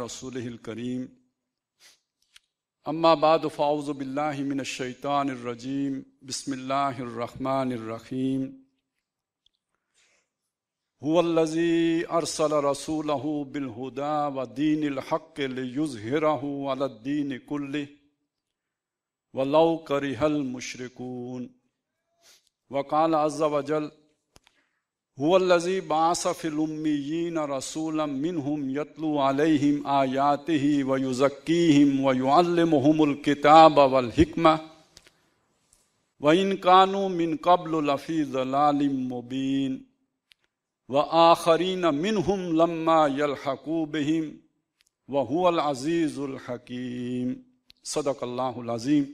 रसूल करीम अम्मा बाद फ़ाउज़बिल्लिमिनशैतानरजीम बसमीम हुवल्लज़ी अरसल रसूल बिलहुदा व दीन हक़ुज़हरादीन कुल्ल वलव करहल मशरकून वकाल अज़्ज़ा वजल हुल्लजी बासफ़िलुम्मीन रसूलम मिनहुम यतलु अलैहिम आयाति वयुज़क्कीहिम वयुअल्लिमुहुमुल किताब वल हिकमा व इन कानू मिन कबल लफ़ी मुबीन व आखरीन मिनहुम लम्मा यलहकूबहिम व हुअल अज़ीज़ुल हकीम अज़ीम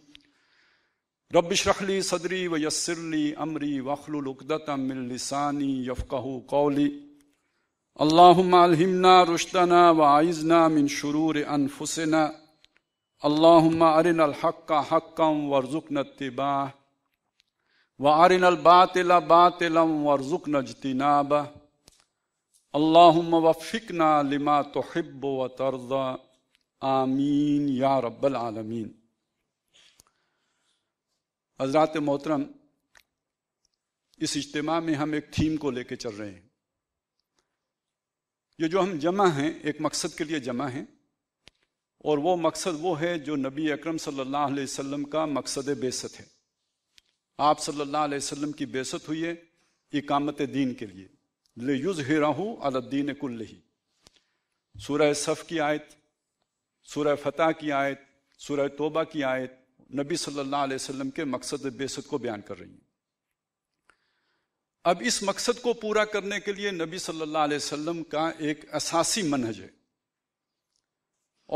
रब शरहली सदरी व यसरली अमरी वखलुलदातमिलसानी यफ़क़ू कौली अल्लाहमना रुशतना व आइजना मिन शुरूर अनफुसना अल्लाहुम्मा अरिन हक़ हक़म वरज़ुकन तिबाह व अरिन बातिल बातिलम वरज़ुकन जतनाब अल्लाहुम्म वफ़िकना लिमा तोहिब व तर्ज़ा आमीन या रब्बल आलमीन हजरात मोहतरम इस इज्तम में हम एक थीम को लेकर चल रहे हैं ये जो हम जमा हैं एक मकसद के लिए जमा हैं और वो मकसद वो है जो नबी अकरम सल्लल्लाहु अलैहि वसल्लम का मकसद बेसत है आप सल्लल्लाहु अलैहि वसल्लम की बेसत हुई है इकामत दीन के लिए ले युज हिराहू अलद्दीन कुल्ल ही सूरह सफ़ की आयत सूरह फतेह की आयत सूरह तोबा की आयत नबी सल्लल्लाहु अलैहि वसल्लम के मकसद बेसत को बयान कर रही हैं अब इस मकसद को पूरा करने के लिए नबी सल्लल्लाहु अलैहि वसल्लम का एक असासी मनहज है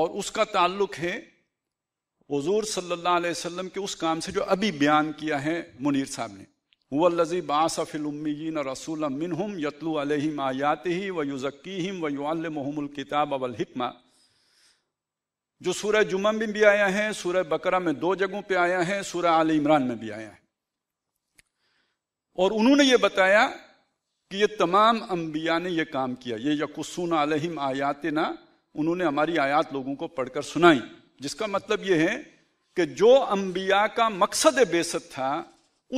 और उसका ताल्लुक है हजूर सल्लल्लाहु अलैहि वसल्लम के उस काम से जो अभी बयान किया है मुनीर साहब ने वजी बासफ़िलुम्मीन रसूल मिनहम यतलू अलहिम आयात ही व युज़क्की व युआल युल्महमुल किताब अबल हिकमा जो सूरह जुम्मन में भी आया है सूरह बकरा में दो जगहों पे आया है सूरह आल इमरान में भी आया है और उन्होंने ये बताया कि ये तमाम अम्बिया ने ये काम किया ये यकुसून आलहिम आयात ना उन्होंने हमारी आयात लोगों को पढ़कर सुनाई जिसका मतलब ये है कि जो अम्बिया का मकसद बेसत था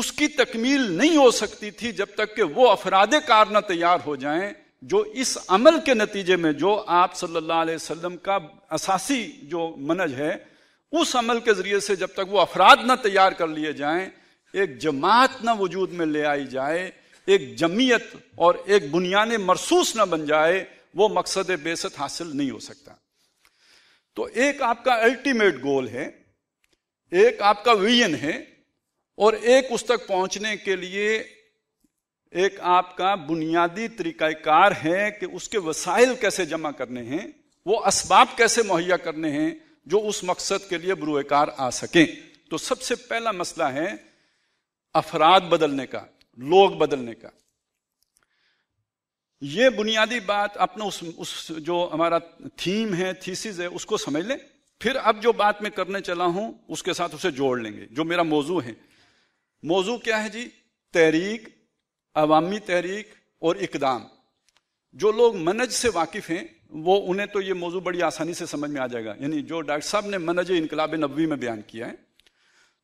उसकी तकमील नहीं हो सकती थी जब तक कि वो अफराद कार ना तैयार हो जाएं जो इस अमल के नतीजे में जो आप सल्लल्लाहु अलैहि वसल्लम का असासी जो मनज है उस अमल के जरिए से जब तक वो अफराद ना तैयार कर लिए जाएं एक जमात ना वजूद में ले आई जाए एक जमीयत और एक बुनियाद मरसूस ना बन जाए वो मकसद बेसत हासिल नहीं हो सकता तो एक आपका अल्टीमेट गोल है एक आपका विजन है और एक उस तक पहुंचने के लिए एक आपका बुनियादी तरीकाकार है कि उसके वसाइल कैसे जमा करने हैं वो इसबाब कैसे मुहैया करने हैं जो उस मकसद के लिए बरूकार आ सकें तो सबसे पहला मसला है अफराद बदलने का लोग बदलने का यह बुनियादी बात अपना उस, उस जो हमारा थीम है थीसिस है उसको समझ लें फिर अब जो बात मैं करने चला हूं उसके साथ उसे जोड़ लेंगे जो मेरा मौजू है मौजू क्या है जी तहरीक अवामी तहरीक और इकदाम जो लोग मनज से वाकिफ हैं वो उन्हें तो ये मौजू बड़ी आसानी से समझ में आ जाएगा यानी जो डॉक्टर साहब ने मनज इनकलाब नबी में बयान किया है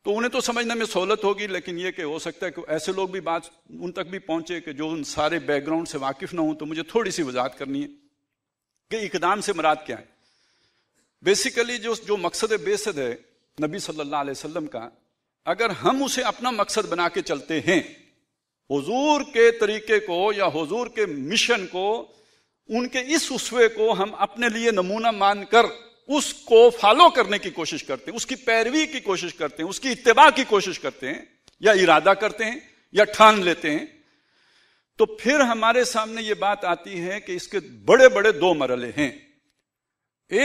तो उन्हें तो समझने में सहूलत होगी लेकिन ये कि हो सकता है कि ऐसे लोग भी बात उन तक भी पहुंचे कि जो उन सारे बैकग्राउंड से वाकिफ ना हो तो मुझे थोड़ी सी वजाहत करनी है कि इकदाम से मराद क्या है बेसिकली जो जो मकसद बेसद है नबी सल्लल्लाहु अलैहि वसल्लम का अगर हम उसे अपना मकसद बना के चलते हैं हुजूर के तरीके को या हुजूर के मिशन को उनके इस उसवे को हम अपने लिए नमूना मानकर उसको फॉलो करने की कोशिश करते हैं उसकी पैरवी की कोशिश करते हैं उसकी इतबा की कोशिश करते हैं या इरादा करते हैं या ठान लेते हैं तो फिर हमारे सामने ये बात आती है कि इसके बड़े बड़े दो मरले हैं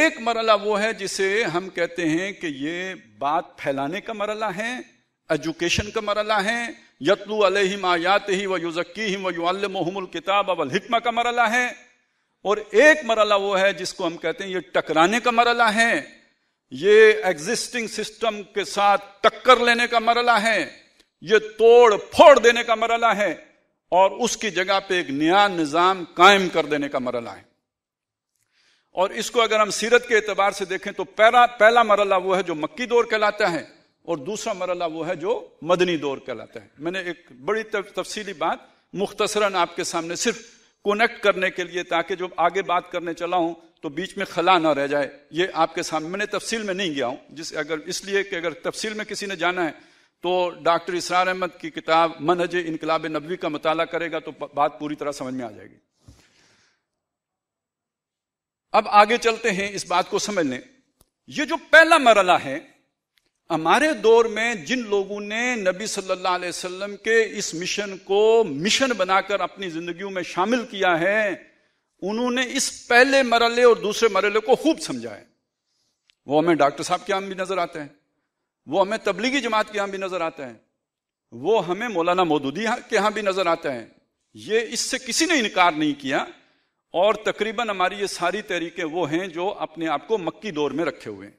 एक मरला वो है जिसे हम कहते हैं कि ये बात फैलाने का मरला है एजुकेशन का मरला है यतलू अलहिम आयात ही व युजक्की हिम व युमल किताब अवल हिकमा का मरला है और एक मरला वो है जिसको हम कहते हैं ये टकराने का मरला है ये एग्जिस्टिंग सिस्टम के साथ टक्कर लेने का मरला है ये तोड़ फोड़ देने का मरला है और उसकी जगह पे एक नया निज़ाम कायम कर देने का मरला है और इसको अगर हम सीरत के एतबार से देखें तो पहला पहला मरला वो है जो मक्की दौर कहलाता है और दूसरा मरला वो है जो मदनी दौर कहलाता है मैंने एक बड़ी तफसीली बात मुख्तसरन आपके सामने सिर्फ कनेक्ट करने के लिए ताकि जब आगे बात करने चला हूं तो बीच में खला ना रह जाए ये आपके सामने मैंने तफसील में नहीं गया हूं जिस अगर इसलिए कि अगर तफसील में किसी ने जाना है तो डॉक्टर इसरार अहमद की किताब मनहज इनकलाब नबी का मताल करेगा तो बात पूरी तरह समझ में आ जाएगी अब आगे चलते हैं इस बात को समझ लें ये जो पहला मरला है हमारे दौर में जिन लोगों ने नबी सल्लल्लाहु अलैहि वसल्लम के इस मिशन को मिशन बनाकर अपनी जिंदगी में शामिल किया है उन्होंने इस पहले मरले और दूसरे मरले को खूब समझा है वो हमें डॉक्टर साहब के यहाँ भी नजर आते हैं वो हमें तबलीगी जमात के यहाँ भी नजर आता है वो हमें मौलाना मोदूदी के यहाँ भी नजर आता है ये इससे किसी ने इनकार नहीं किया और तकरीबन हमारी ये सारी तहरीकें वो हैं जो अपने आप को मक्की दौर में रखे हुए हैं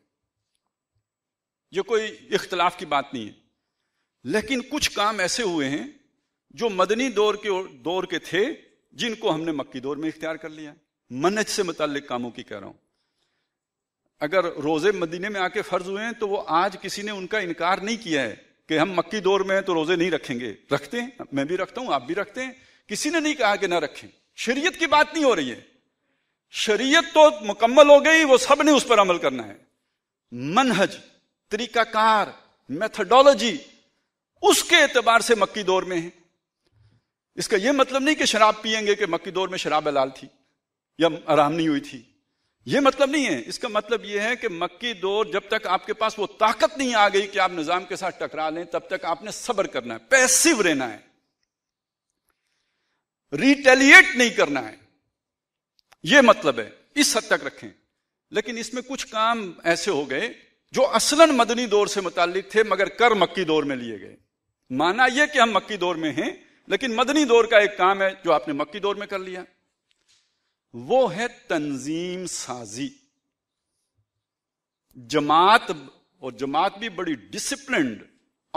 ये कोई इख्तलाफ की बात नहीं है लेकिन कुछ काम ऐसे हुए हैं जो मदनी दौर के दौर के थे जिनको हमने मक्की दौर में इख्तियार कर लिया मनज से मुतल कामों की कह रहा हूं अगर रोजे मदीने में आके फर्ज हुए हैं तो वो आज किसी ने उनका इनकार नहीं किया है कि हम मक्की दौर में हैं तो रोजे नहीं रखेंगे रखते हैं मैं भी रखता हूं आप भी रखते हैं किसी ने नहीं कहा कि ना रखें शरीयत की बात नहीं हो रही है शरीयत तो मुकम्मल हो गई वो सब ने उस पर अमल करना है मनहज तरीकाकार मेथडोलॉजी उसके एतबार से मक्की दौर में है इसका यह मतलब नहीं कि शराब पियेंगे कि मक्की दौर में शराब लाल थी या आराम नहीं हुई थी यह मतलब नहीं है इसका मतलब यह है कि मक्की दौर जब तक आपके पास वो ताकत नहीं आ गई कि आप निजाम के साथ टकरा लें तब तक आपने सब्र करना है पैसिव रहना है रिटेलिएट नहीं करना है यह मतलब है इस हद तक रखें लेकिन इसमें कुछ काम ऐसे हो गए जो असलन मदनी दौर से मुतालिक थे मगर कर मक्की दौर में लिए गए माना यह कि हम मक्की दौर में हैं लेकिन मदनी दौर का एक काम है जो आपने मक्की दौर में कर लिया वो है तंजीम साजी जमात और जमात भी बड़ी डिसिप्लिन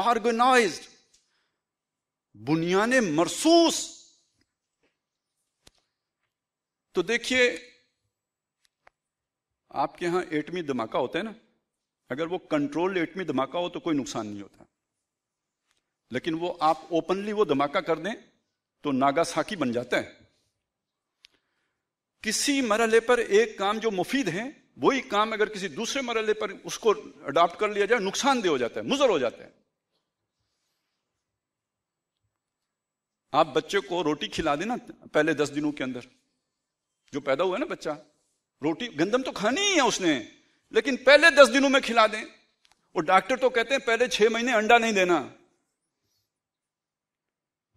ऑर्गेनाइज बुनियाने मरसूस तो देखिए आपके यहां एटमी धमाका होता है ना अगर वो कंट्रोल रेट में धमाका हो तो कोई नुकसान नहीं होता लेकिन वो आप ओपनली वो धमाका कर दें तो नागासाकी बन जाता है किसी मरहले पर एक काम जो मुफीद है वही काम अगर किसी दूसरे मरहले पर उसको अडॉप्ट कर लिया जाए नुकसानदेह हो जाता है मुजर हो जाता है आप बच्चे को रोटी खिला देना पहले दस दिनों के अंदर जो पैदा हुआ है ना बच्चा रोटी गंदम तो खानी ही है उसने लेकिन पहले दस दिनों में खिला दें और डॉक्टर तो कहते हैं पहले छह महीने अंडा नहीं देना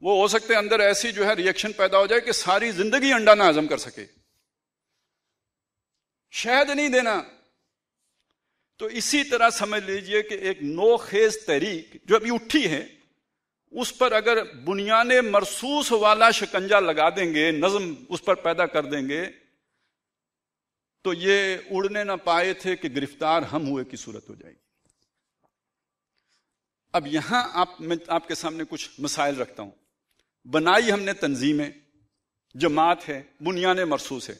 वो हो सकते हैं अंदर ऐसी जो है रिएक्शन पैदा हो जाए कि सारी जिंदगी अंडा ना हजम कर सके शहद नहीं देना तो इसी तरह समझ लीजिए कि एक नोखेज तहरीक जो अभी उठी है उस पर अगर बुनियाने मरसूस वाला शिकंजा लगा देंगे नज्म उस पर पैदा कर देंगे तो ये उड़ने ना पाए थे कि गिरफ्तार हम हुए की सूरत हो जाएगी अब यहां आप मैं आपके सामने कुछ मसाइल रखता हूं बनाई हमने तंजीमें जमात है बुनियाने मरसूस है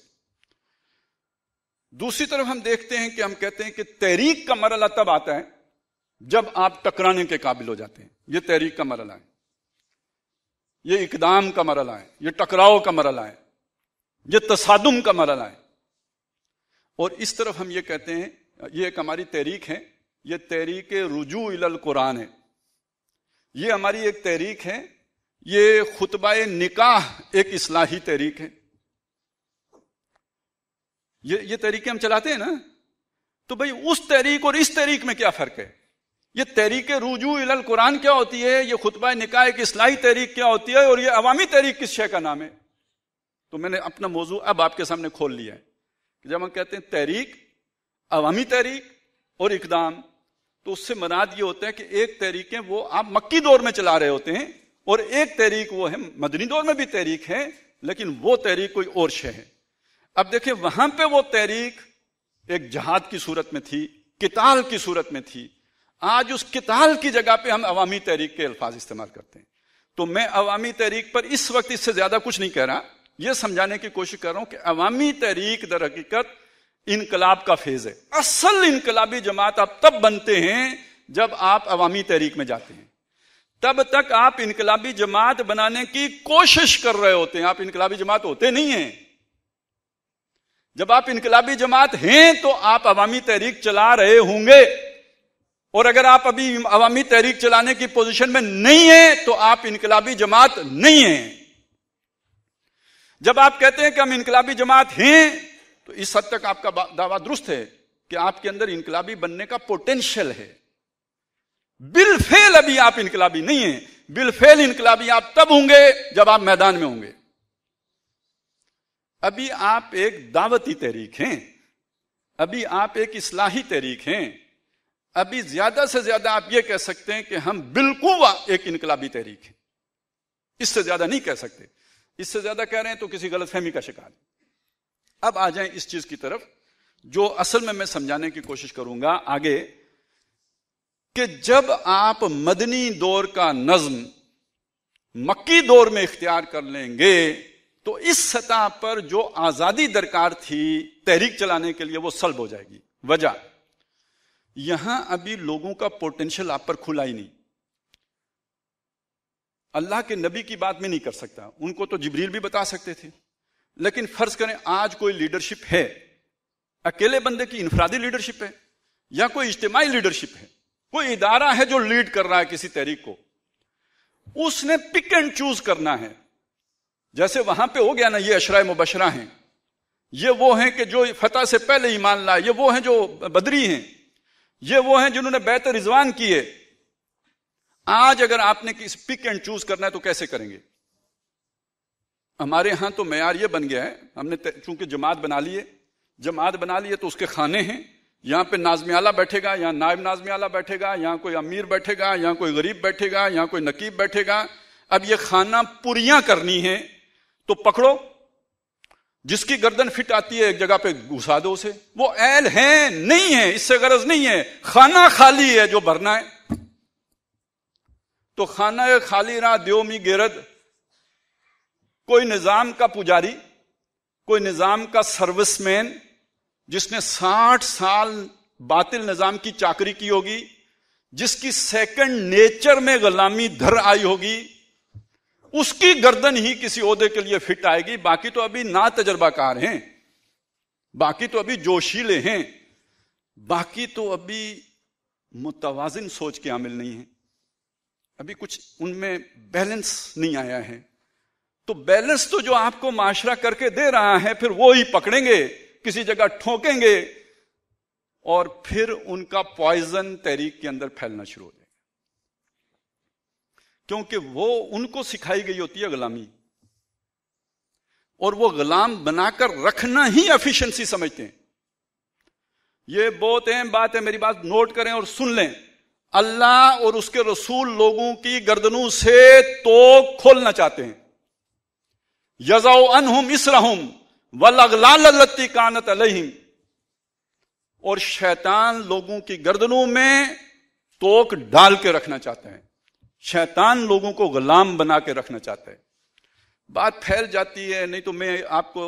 दूसरी तरफ हम देखते हैं कि हम कहते हैं कि तहरीक का मरला तब आता है जब आप टकराने के काबिल हो जाते हैं यह तहरीक का मरला है यह इकदाम का मरला है यह टकराव का मरला है यह तसादुम का मरला है और इस तरफ हम ये कहते हैं ये एक हमारी तहरीक है ये तहरीक रुजू इलल कुरान है ये हमारी एक तहरीक है ये खुतबा निकाह एक इस्लाही तहरीक है ये ये तहरीके हम चलाते हैं ना तो भाई उस तहरीक और इस तहरीक में क्या फर्क है ये तहरीक रुजू इलल कुरान क्या होती है ये खुतबा निकाह एक इस्लाही तहरीक क्या होती है और ये अवामी तहरीक किस शय का नाम है तो मैंने अपना मौजू अब आपके सामने खोल लिया है जब हम कहते हैं तहरीक अवामी तहरीक और इकदाम तो उससे मराद ये होता है कि एक तहरीकें वो आप मक्की दौर में चला रहे होते हैं और एक तहरीक वो है मदनी दौर में भी तहरीक है लेकिन वो तहरीक कोई और शे है अब देखिए वहां पे वो तहरीक एक जहाद की सूरत में थी किताल की सूरत में थी आज उस किताल की जगह पे हम अवामी तहरीक के अल्फाज इस्तेमाल करते हैं तो मैं अवामी तहरीक पर इस वक्त इससे ज्यादा कुछ नहीं कह रहा ये समझाने की कोशिश कर रहा हूं कि अवामी तहरीक दर हकीकत इनकलाब का फेज है असल इनकलाबी जमात आप तब बनते हैं जब आप अवामी तहरीक में जाते हैं तब तक आप इनकलाबी जमात बनाने की कोशिश कर रहे होते हैं आप इनकलाबी जमात होते नहीं हैं जब आप इनकलाबी जमात हैं तो आप अवामी तहरीक चला रहे होंगे और अगर आप अभी अवामी तहरीक चलाने की पोजीशन में नहीं है तो आप इनकलाबी जमात नहीं हैं जब आप कहते हैं कि हम इनकलाबी जमात हैं तो इस हद तक आपका दावा दुरुस्त है कि आपके अंदर इनकलाबी बनने का पोटेंशियल है बिलफेल अभी आप इनकलाबी नहीं है बिलफेल इनकलाबी आप तब होंगे जब आप मैदान में होंगे अभी आप एक दावती तहरीक हैं अभी आप एक इस्लाही तहरीक हैं अभी ज्यादा से ज्यादा आप यह कह सकते हैं कि हम बिल्कुल एक इनकलाबी तहरीक हैं इससे ज्यादा नहीं कह सकते इससे ज्यादा कह रहे हैं तो किसी गलतफहमी का शिकार अब आ जाए इस चीज की तरफ जो असल में मैं समझाने की कोशिश करूंगा आगे कि जब आप मदनी दौर का नज्म मक्की दौर में इख्तियार कर लेंगे तो इस सतह पर जो आजादी दरकार थी तहरीक चलाने के लिए वो सल्ब हो जाएगी वजह यहां अभी लोगों का पोटेंशियल आप पर खुला ही नहीं अल्लाह के नबी की बात में नहीं कर सकता उनको तो जबरील भी बता सकते थे लेकिन फर्ज करें आज कोई लीडरशिप है अकेले बंदे की इनफरादी लीडरशिप है या कोई इज्तमाही लीडरशिप है कोई इदारा है जो लीड कर रहा है किसी तहरीक को उसने पिक एंड चूज करना है जैसे वहां पे हो गया ना ये अशरा मुबशरा हैं ये वो हैं कि जो फतेह से पहले ईमान लाए ये वो हैं जो बदरी हैं ये वो हैं जिन्होंने बेहतर रिजवान किए आज अगर आपने किस पिक एंड चूज करना है तो कैसे करेंगे हमारे यहां तो मैार ये बन गया है हमने चूंकि जमात बना ली है जमात बना ली है तो उसके खाने हैं यहां पे नाजमियाला बैठेगा यहां नायब नाजमियाला बैठेगा यहां कोई अमीर बैठेगा यहां कोई गरीब बैठेगा यहां कोई नकीब बैठेगा अब ये खाना पुरियां करनी है तो पकड़ो जिसकी गर्दन फिट आती है एक जगह पे घुसा दो उसे वो ऐल है नहीं है इससे गरज नहीं है खाना खाली है जो भरना है तो खाना खाली रहा द्योमी गिरद कोई निजाम का पुजारी कोई निजाम का सर्विसमैन जिसने साठ साल बातिल निजाम की चाकरी की होगी जिसकी सेकंड नेचर में गुलामी धर आई होगी उसकी गर्दन ही किसी ओहदे के लिए फिट आएगी बाकी तो अभी ना तजर्बाकार हैं बाकी तो अभी जोशीले हैं बाकी तो अभी मुतवाजिन सोच के आमिल नहीं है अभी कुछ उनमें बैलेंस नहीं आया है तो बैलेंस तो जो आपको माशरा करके दे रहा है फिर वो ही पकड़ेंगे किसी जगह ठोकेंगे और फिर उनका पॉइजन तहरीक के अंदर फैलना शुरू हो जाएगा क्योंकि वो उनको सिखाई गई होती है गुलामी और वो गुलाम बनाकर रखना ही एफिशिएंसी समझते हैं ये बहुत अहम बात है मेरी बात नोट करें और सुन लें अल्लाह और उसके रसूल लोगों की गर्दनों से तो खोलना चाहते हैं यजाओ अनहुम इसराहम वलगलालती कानत अलहिम और शैतान लोगों की गर्दनों में तोक डाल के रखना चाहते हैं शैतान लोगों को गुलाम बना के रखना चाहता है बात फैल जाती है नहीं तो मैं आपको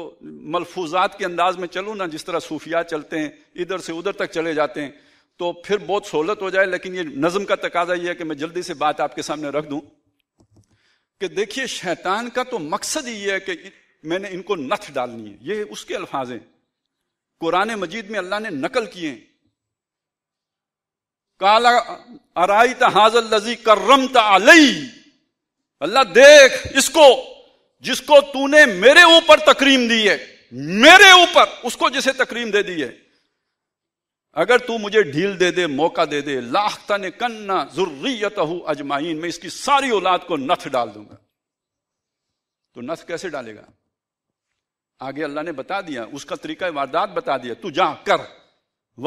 मलफूजात के अंदाज में चलूं ना जिस तरह सूफिया चलते हैं इधर से उधर तक चले जाते हैं तो फिर बहुत सहूलत हो जाए लेकिन ये नज़म का तकाजा ये है कि मैं जल्दी से बात आपके सामने रख दूं कि देखिए शैतान का तो मकसद ही है कि मैंने इनको नथ डालनी है ये उसके अल्फाज हैं कुरान मजीद में अल्लाह ने नकल किए काला अराई ताजल लजी करम तलई अल्लाह देख इसको जिसको तूने मेरे ऊपर तकरीम दी है मेरे ऊपर उसको जिसे तकरीम दे दी है अगर तू मुझे ढील दे दे मौका दे दे लाखता ने कन्ना जुर्रियत अजमाइन में इसकी सारी औलाद को नथ डाल दूंगा तो नथ कैसे डालेगा आगे अल्लाह ने बता दिया उसका तरीका वारदात बता दिया तू जा कर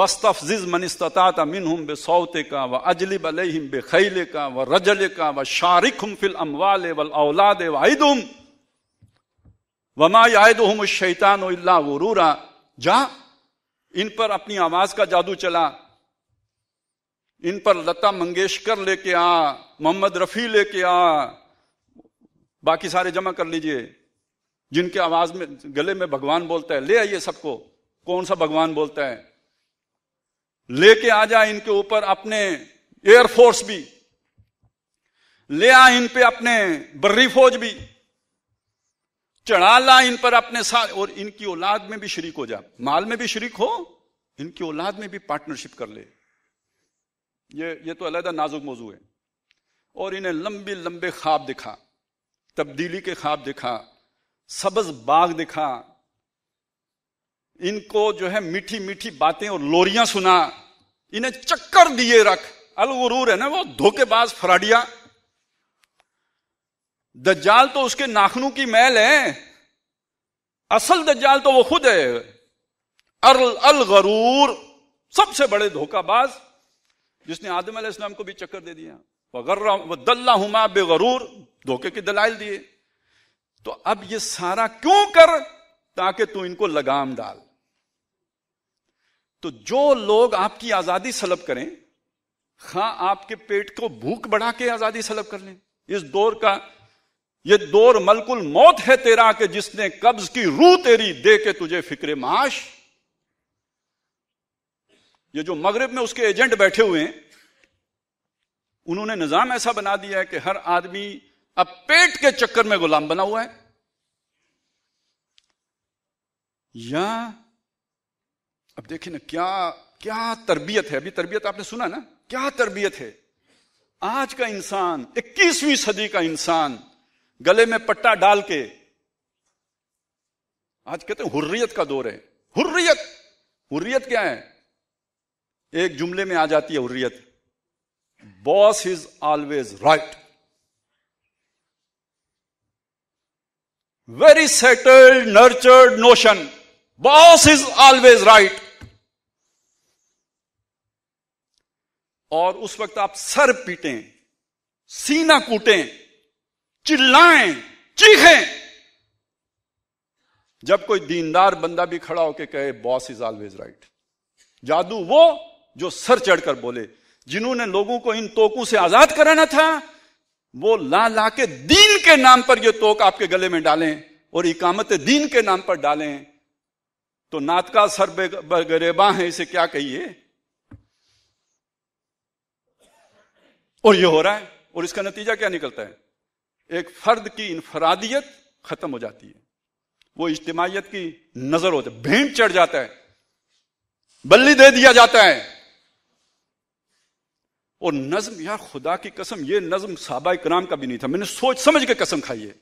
वस्तफजिज मनिस्तता मिन हम बे सौते का व अजलिब अलहिम बे खैले का व रजले का व शारिक हम फिल अमवाले वल औलाद वाहिदुम वमा याद हम शैतान जा इन पर अपनी आवाज का जादू चला इन पर लता मंगेशकर लेके आ मोहम्मद रफी लेके आ बाकी सारे जमा कर लीजिए जिनके आवाज में गले में भगवान बोलता है ले आइए सबको कौन सा भगवान बोलता है लेके आ जाए इनके ऊपर अपने एयरफोर्स भी ले आ इन पे अपने बर्री फौज भी चढ़ा ला इन पर अपने साथ और इनकी औलाद में भी शरीक हो जा माल में भी शरीक हो इनकी औलाद में भी पार्टनरशिप कर ले ये ये तो अलहदा नाजुक मौजू है और इन्हें लंबे लंबे ख्वाब दिखा तब्दीली के ख्वाब दिखा सबज बाग दिखा इनको जो है मीठी मीठी बातें और लोरियां सुना इन्हें चक्कर दिए रख अलगुरूर है ना वो धोखेबाज फराडिया दज्जाल तो उसके नाखनों की मैल है असल दज्जाल तो वो खुद है अल अल गरूर सबसे बड़े धोखाबाज जिसने आदम इस्लाम को भी चक्कर दे दिया वगर्रा हुमा बेगरूर धोखे के दलाइल दिए तो अब ये सारा क्यों कर ताकि तू इनको लगाम डाल तो जो लोग आपकी आजादी सलब करें हां आपके पेट को भूख बढ़ा के आजादी सलब कर लें इस दौर का ये दौर मलकुल मौत है तेरा के जिसने कब्ज की रूह तेरी दे के तुझे फिक्र माश ये जो मगरब में उसके एजेंट बैठे हुए हैं उन्होंने निजाम ऐसा बना दिया है कि हर आदमी अब पेट के चक्कर में गुलाम बना हुआ है या अब देखिए ना क्या क्या तरबियत है अभी तरबियत आपने सुना ना क्या तरबियत है आज का इंसान 21वीं सदी का इंसान गले में पट्टा डाल के आज कहते हैं हुर्रियत का दौर है हुर्रियत हुर्रियत क्या है एक जुमले में आ जाती है Hurriyat boss is always right very settled nurtured notion boss is always right और उस वक्त आप सर पीटें सीना कूटें चिल्लाएं चीखें जब कोई दीनदार बंदा भी खड़ा होकर कहे बॉस इज ऑलवेज राइट जादू वो जो सर चढ़कर बोले जिन्होंने लोगों को इन तोकों से आजाद कराना था वो ला ला के दीन के नाम पर ये तोक आपके गले में डालें और इकामत दीन के नाम पर डालें तो नात का सर गरेबा है इसे क्या कहिए और ये हो रहा है और इसका नतीजा क्या निकलता है एक फर्द की इनफरादियत खत्म हो जाती है वो इज्तमाहीत की नजर होती है भेंट चढ़ जाता है बल्ली दे दिया जाता है और नज्म यार खुदा की कसम ये नज्म साहबा कराम का भी नहीं था मैंने सोच समझ के कसम खाई है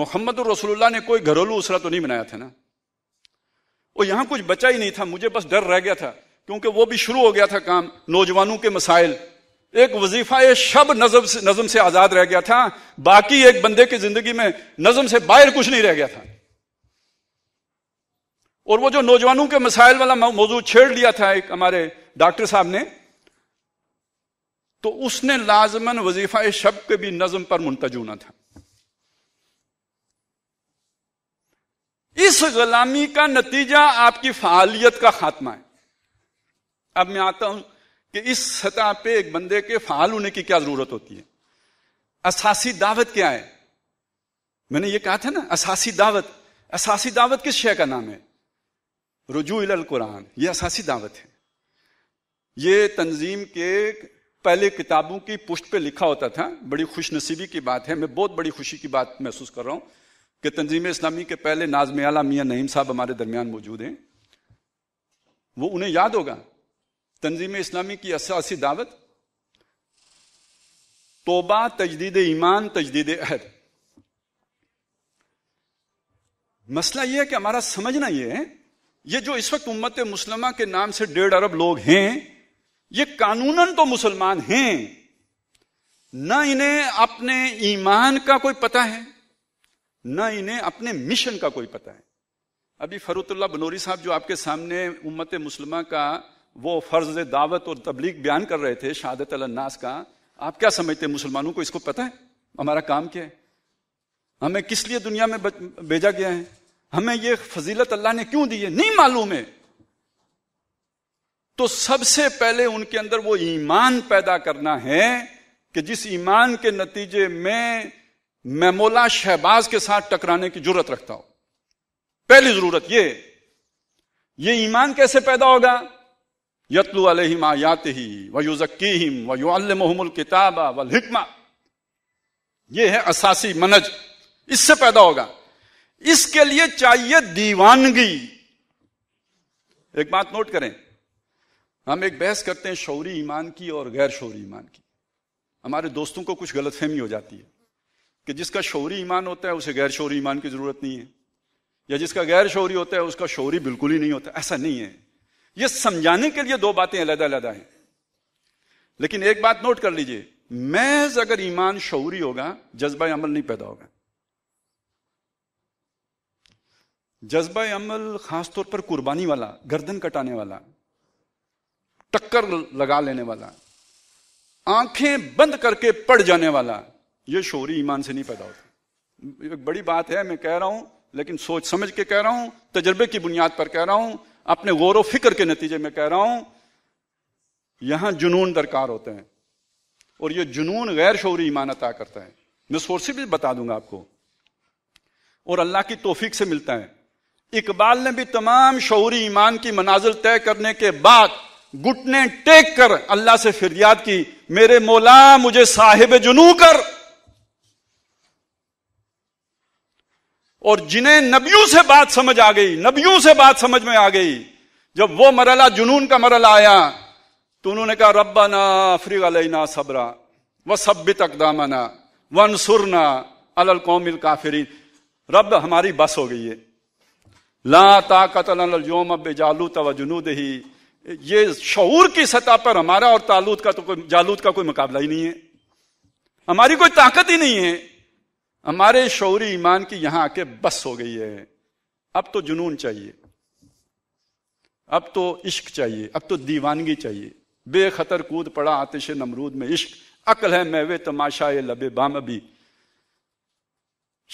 मोहम्मद रसूलुल्लाह ने कोई घरेलू उसरा तो नहीं बनाया था ना और यहां कुछ बचा ही नहीं था मुझे बस डर रह गया था क्योंकि वो भी शुरू हो गया था काम नौजवानों के मसाइल एक वजीफा ये शब नजम से नजम से आजाद रह गया था बाकी एक बंदे की जिंदगी में नजम से बाहर कुछ नहीं रह गया था और वो जो नौजवानों के मसाइल वाला मौजूद छेड़ लिया था एक हमारे डॉक्टर साहब ने तो उसने लाजमन वजीफा शब के भी नजम पर मुंतज होना था इस गुलामी का नतीजा आपकी फालियत का खात्मा है अब मैं आता हूं कि इस सतह पे एक बंदे के फाल होने की क्या जरूरत होती है असासी दावत क्या है मैंने ये कहा था ना असासी दावत असासी दावत किस शय का नाम है रुजू इल कुरान ये असासी दावत है ये तंजीम के पहले किताबों की पुष्ट पे लिखा होता था बड़ी खुशनसीबी की बात है मैं बहुत बड़ी खुशी की बात महसूस कर रहा हूं कि तंजीम इस्लामी के पहले नाजम आला मियाँ नईम साहब हमारे दरमियान मौजूद हैं वो उन्हें याद होगा तंजीम इस्लामी की असासी दावत तोबा तजदीद ईमान तजदीद अहद मसला यह है कि हमारा समझना यह है ये जो इस वक्त उम्मत मुसलमा के नाम से डेढ़ अरब लोग हैं ये कानूनन तो मुसलमान हैं ना इन्हें अपने ईमान का कोई पता है ना इन्हें अपने मिशन का कोई पता है अभी फरूतुल्ला बनोरी साहब जो आपके सामने उम्मत मुसलमा का वो फर्ज दावत और तबलीग बयान कर रहे थे शहादत अलन्नास का आप क्या समझते हैं मुसलमानों को इसको पता है हमारा काम क्या है हमें किस लिए दुनिया में भेजा गया है हमें ये फजीलत अल्लाह ने क्यों दी है नहीं मालूम है तो सबसे पहले उनके अंदर वो ईमान पैदा करना है कि जिस ईमान के नतीजे में मैमोला शहबाज के साथ टकराने की जरूरत रखता हो पहली जरूरत ये ये ईमान कैसे पैदा होगा यतलु अलहिम आयात ही वयुजक्कीम वयुअल्लमहुमुल किताबा वल हिकमा ये है असासी मनज इससे पैदा होगा इसके लिए चाहिए दीवानगी एक बात नोट करें हम एक बहस करते हैं शौरी ईमान की और गैर शौरी ईमान की हमारे दोस्तों को कुछ गलतफहमी हो जाती है कि जिसका शौरी ईमान होता है उसे गैर शौरी ईमान की जरूरत नहीं है या जिसका गैर शौरी होता है उसका शौरी बिल्कुल ही नहीं होता ऐसा नहीं है ये समझाने के लिए दो बातें अलग अलग हैं लेकिन एक बात नोट कर लीजिए महज अगर ईमान शौरी होगा जज्बा अमल नहीं पैदा होगा जज्बा अमल खासतौर पर कुर्बानी वाला गर्दन कटाने वाला टक्कर लगा लेने वाला आंखें बंद करके पड़ जाने वाला यह शौरी ईमान से नहीं पैदा होता एक बड़ी बात है मैं कह रहा हूं लेकिन सोच समझ के कह रहा हूं तजर्बे की बुनियाद पर कह रहा हूं अपने गौर व फिक्र के नतीजे में कह रहा हूं यहां जुनून दरकार होते हैं और ये जुनून गैर शौरी ईमान अता करता है मैं से भी बता दूंगा आपको और अल्लाह की तोफीक से मिलता है इकबाल ने भी तमाम शौरी ईमान की मनाजिल तय करने के बाद घुटने टेक कर अल्लाह से फिरियाद की मेरे मौला मुझे साहिब जुनू कर और जिन्हें नबियों से बात समझ आ गई नबियों से बात समझ में आ गई जब वो मरला जुनून का मरला आया तो उन्होंने कहा रब्बा ना अफरीक अलना सबरा व वन सुर ना अल कौमिल काफिरी रब हमारी बस हो गई है ला ताकत योम अब जालूत व जुनूद ही ये शहूर की सतह पर हमारा और तालूत का तो कोई जालूत का कोई मुकाबला ही नहीं है हमारी कोई ताकत ही नहीं है हमारे शौरी ईमान की यहां आके बस हो गई है अब तो जुनून चाहिए अब तो इश्क चाहिए अब तो दीवानगी चाहिए बेखतर कूद पड़ा आतिश नमरूद में इश्क अकल है मैवे तमाशा ये लबे बाम भी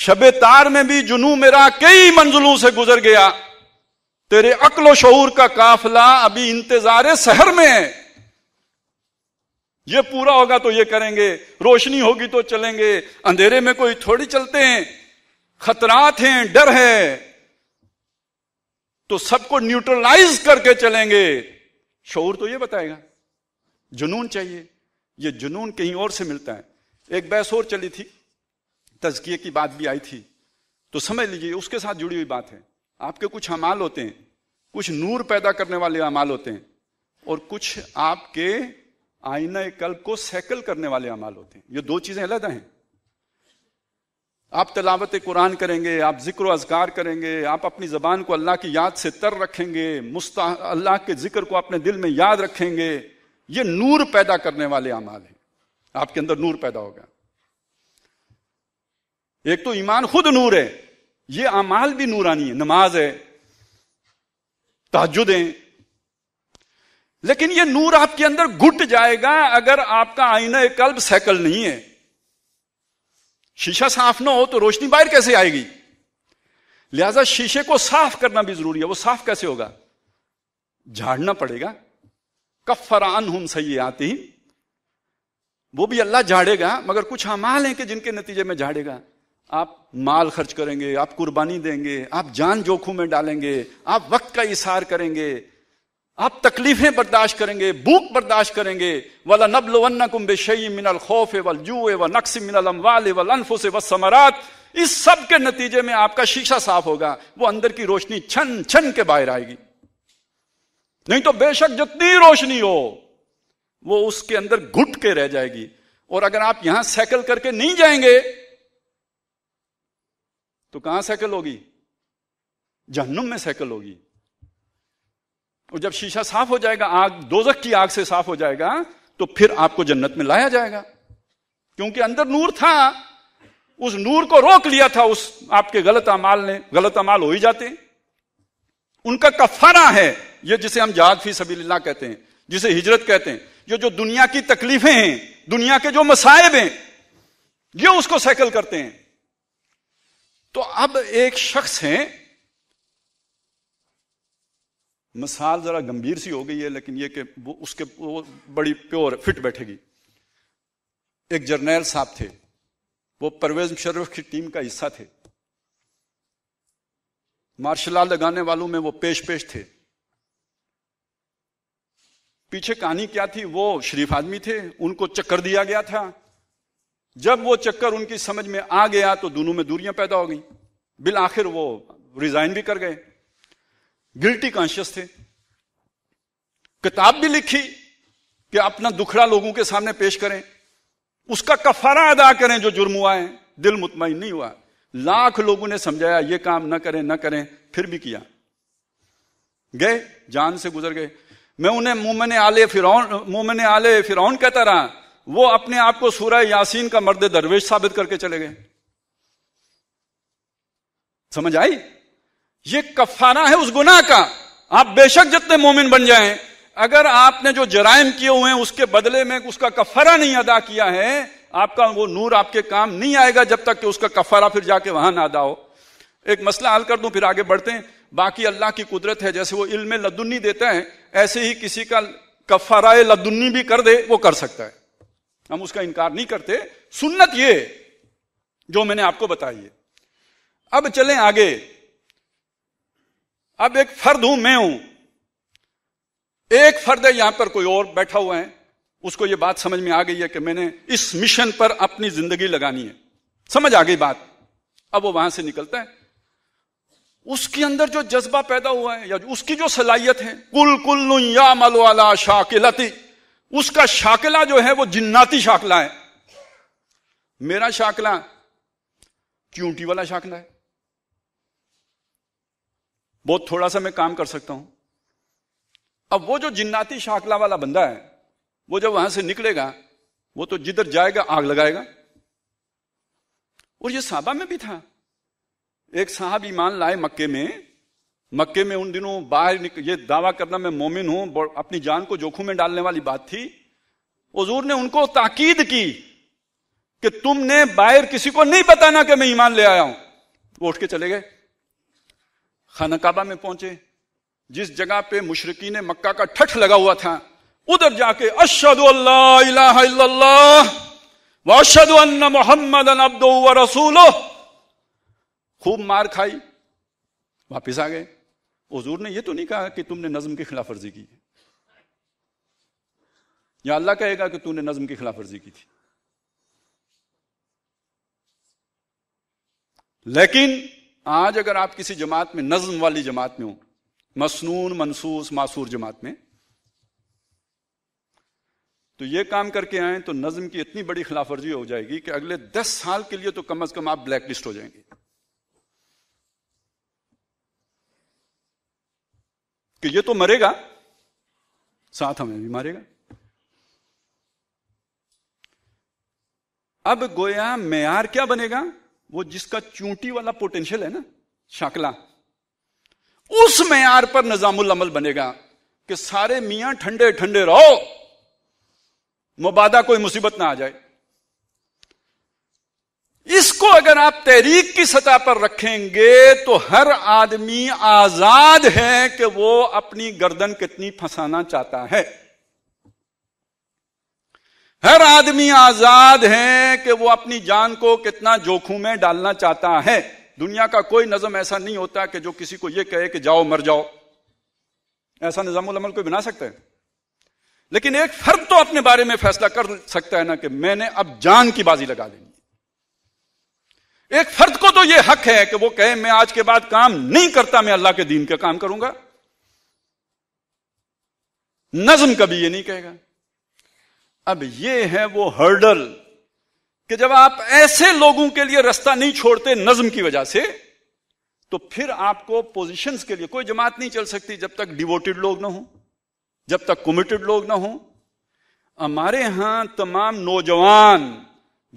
शबे तार में भी जुनू मेरा कई मंजिलों से गुजर गया तेरे अकलो शूर का काफिला अभी इंतजार सहर में है ये पूरा होगा तो ये करेंगे रोशनी होगी तो चलेंगे अंधेरे में कोई थोड़ी चलते हैं खतरात हैं डर है तो सबको न्यूट्रलाइज करके चलेंगे शोर तो ये बताएगा जुनून चाहिए ये जुनून कहीं और से मिलता है एक बहस और चली थी तजकिए की बात भी आई थी तो समझ लीजिए उसके साथ जुड़ी हुई बात है आपके कुछ अमाल होते हैं कुछ नूर पैदा करने वाले अमाल होते हैं और कुछ आपके आईना कल को सैकल करने वाले अमाल होते हैं ये दो चीजें अलग हैं आप तलावत कुरान करेंगे आप जिक्र अजगार करेंगे आप अपनी ज़बान को अल्लाह की याद से तर रखेंगे मुस्ता अल्लाह के जिक्र को अपने दिल में याद रखेंगे ये नूर पैदा करने वाले अमाल हैं आपके अंदर नूर पैदा होगा एक तो ईमान खुद नूर है ये अमाल भी नूरानी है नमाज है तहजुद है लेकिन यह नूर आपके अंदर घुट जाएगा अगर आपका आईना कल्ब सैकल नहीं है शीशा साफ ना हो तो रोशनी बाहर कैसे आएगी लिहाजा शीशे को साफ करना भी जरूरी है वो साफ कैसे होगा झाड़ना पड़ेगा कफरान हम सही आती वो भी अल्लाह झाड़ेगा मगर कुछ अमाल हैं कि जिनके नतीजे में झाड़ेगा आप माल खर्च करेंगे आप कुर्बानी देंगे आप जान जोखों में डालेंगे आप वक्त का इशार करेंगे आप तकलीफें बर्दाश्त करेंगे भूख बर्दाश्त करेंगे वाला नबल कुंबे कुम्बे शई मिनल खौफ वल जू व नक्स मिनल अमवाल वल से व समरात इस सब के नतीजे में आपका शीशा साफ होगा वो अंदर की रोशनी छन छन के बाहर आएगी नहीं तो बेशक जितनी रोशनी हो वो उसके अंदर घुट के रह जाएगी और अगर आप यहां साइकिल करके नहीं जाएंगे तो कहां साइकिल होगी जहनुम में साइकिल होगी और जब शीशा साफ हो जाएगा आग दोजक की आग से साफ हो जाएगा तो फिर आपको जन्नत में लाया जाएगा क्योंकि अंदर नूर था उस नूर को रोक लिया था उस आपके गलत अमाल ने गलत अमाल हो ही जाते उनका कफारा है ये जिसे हम जाग फी सभी कहते हैं जिसे हिजरत कहते हैं ये जो दुनिया की तकलीफें हैं दुनिया के जो मसायब हैं ये उसको सैकल करते हैं तो अब एक शख्स हैं मिसाल ज़रा गंभीर सी हो गई है लेकिन ये कि वो उसके वो बड़ी प्योर फिट बैठेगी एक जर्नैल साहब थे वो परवेज मुशर्रफ की टीम का हिस्सा थे मार्शल आर्ट लगाने वालों में वो पेश पेश थे पीछे कहानी क्या थी वो शरीफ आदमी थे उनको चक्कर दिया गया था जब वो चक्कर उनकी समझ में आ गया तो दोनों में दूरियां पैदा हो गई बिल आखिर वो रिजाइन भी कर गए गिल्टी कॉन्शियस थे किताब भी लिखी कि अपना दुखड़ा लोगों के सामने पेश करें उसका कफारा अदा करें जो जुर्म हुआ है दिल मुतमिन नहीं हुआ लाख लोगों ने समझाया ये काम ना करें ना करें फिर भी किया गए जान से गुजर गए मैं उन्हें मोमन आले फिर मोमन आले फिर कहता रहा वो अपने आप को सूरह यासीन का मर्द दरवेश साबित करके चले गए समझ आई ये कफाना है उस गुनाह का आप बेशक जितने मोमिन बन जाएं अगर आपने जो जराइम किए हुए हैं उसके बदले में उसका कफरा नहीं अदा किया है आपका वो नूर आपके काम नहीं आएगा जब तक कि उसका कफरा फिर जाके वहां ना अदा हो एक मसला हल कर दूं फिर आगे बढ़ते हैं बाकी अल्लाह की कुदरत है जैसे वो इल्म लदुन्नी देता है ऐसे ही किसी का कफरा लदुन्नी भी कर दे वो कर सकता है हम उसका इनकार नहीं करते सुन्नत ये जो मैंने आपको बताई है अब चलें आगे अब एक फर्द हूं मैं हूं एक फर्द है यहां पर कोई और बैठा हुआ है उसको यह बात समझ में आ गई है कि मैंने इस मिशन पर अपनी जिंदगी लगानी है समझ आ गई बात अब वो वहां से निकलता है उसके अंदर जो जज्बा पैदा हुआ है या उसकी जो सलाहियत है कुल कुल या मलोला शाकिलती उसका शाकिला जो है वो जिन्नाती शाकला है मेरा शाकला च्यूंटी वाला शाकला है बहुत थोड़ा सा मैं काम कर सकता हूं अब वो जो जिन्नाती शाकला वाला बंदा है वो जब वहां से निकलेगा वो तो जिधर जाएगा आग लगाएगा और ये साहबा में भी था एक साहब ईमान लाए मक्के में मक्के में उन दिनों बाहर निक... ये दावा करना मैं मोमिन हूं अपनी जान को जोखिम में डालने वाली बात थी हजूर ने उनको ताकीद की कि तुमने बाहर किसी को नहीं बताना कि मैं ईमान ले आया हूं वो उठ के चले गए खानकाबा में पहुंचे जिस जगह पे मुशरकी ने मक्का का ठठ लगा हुआ था उधर जाके अशद अशद मोहम्मद रसूलो खूब मार खाई वापिस आ गए हजूर ने यह तो नहीं कहा कि तुमने नज्म की खिलाफ वर्जी की या अल्लाह कहेगा कि तूने नज्म की खिलाफ वर्जी की थी लेकिन आज अगर आप किसी जमात में नज्म वाली जमात में हो मसनून मनसूस मासूर जमात में तो ये काम करके आए तो नज्म की इतनी बड़ी खिलाफ वर्जी हो जाएगी कि अगले दस साल के लिए तो कम अज कम आप ब्लैक लिस्ट हो जाएंगे कि ये तो मरेगा साथ हमें भी मारेगा अब गोया मैार क्या बनेगा वो जिसका चूंटी वाला पोटेंशियल है ना शाकला उस मैार पर निजामुल अमल बनेगा कि सारे मियां ठंडे ठंडे रहो मुबादा कोई मुसीबत ना आ जाए इसको अगर आप तहरीक की सतह पर रखेंगे तो हर आदमी आजाद है कि वो अपनी गर्दन कितनी फंसाना चाहता है हर आदमी आजाद है कि वो अपनी जान को कितना जोखिम में डालना चाहता है दुनिया का कोई नजम ऐसा नहीं होता कि जो किसी को यह कहे कि जाओ मर जाओ ऐसा निजामल कोई बना सकता है लेकिन एक फर्द तो अपने बारे में फैसला कर सकता है ना कि मैंने अब जान की बाजी लगा लेनी एक फर्द को तो यह हक है कि वो कहे मैं आज के बाद काम नहीं करता मैं अल्लाह के दीन का काम करूंगा नजम कभी यह नहीं कहेगा अब ये है वो हर्डल कि जब आप ऐसे लोगों के लिए रास्ता नहीं छोड़ते नज्म की वजह से तो फिर आपको पोजीशंस के लिए कोई जमात नहीं चल सकती जब तक डिवोटेड लोग ना हो जब तक कमिटेड लोग ना हो हमारे यहां तमाम नौजवान